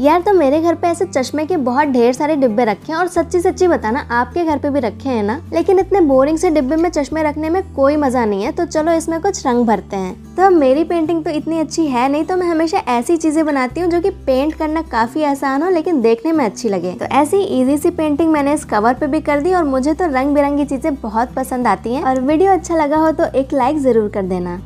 यार तो मेरे घर पे ऐसे चश्मे के बहुत ढेर सारे डिब्बे रखे हैं और सच्ची सच्ची बताना आपके घर पे भी रखे हैं ना लेकिन इतने बोरिंग से डिब्बे में चश्मे रखने में कोई मजा नहीं है तो चलो इसमें कुछ रंग भरते हैं तो मेरी पेंटिंग तो इतनी अच्छी है नहीं तो मैं हमेशा ऐसी चीजें बनाती हूँ जो की पेंट करना काफी आसान हो लेकिन देखने में अच्छी लगे तो ऐसी ईजी सी पेंटिंग मैंने इस कवर पे भी कर दी और मुझे तो रंग बिरंगी चीजें बहुत पसंद आती है और वीडियो अच्छा लगा हो तो एक लाइक जरूर कर देना